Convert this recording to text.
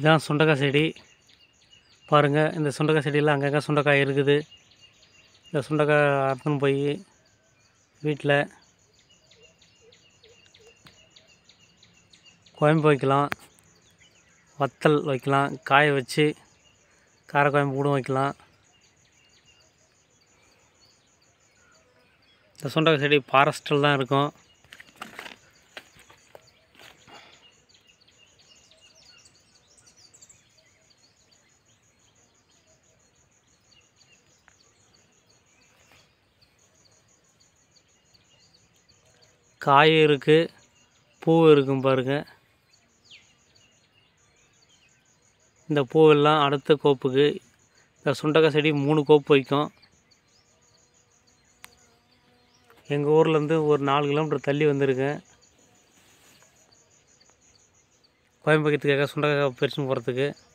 இதான் சுண்டக்காய் செடி பாருங்கள் இந்த சுண்டக்காய் செடியெல்லாம் அங்கங்கே சுண்டக்காய் இருக்குது இந்த சுண்டக்காய் அறுத்துன்னு போய் வீட்டில் குழம்பு வைக்கலாம் வத்தல் வைக்கலாம் காய வச்சு கார குழம்பு கூட வைக்கலாம் இந்த சுண்டக்காய் செடி ஃபாரஸ்டில் தான் இருக்கும் காய் இருக்குது பூ இருக்கும் பாருங்கள் இந்த பூவெல்லாம் அடுத்த கோப்புக்கு இந்த சுண்டக்காய் செடி மூணு கோப்பு வைக்கும் எங்கள் ஊர்லேருந்து ஒரு நாலு கிலோமீட்டர் தள்ளி வந்திருக்கேன் கோயம்பேக்கத்துக்காக சுண்டக்காய் பறிச்சுன்னு போகிறதுக்கு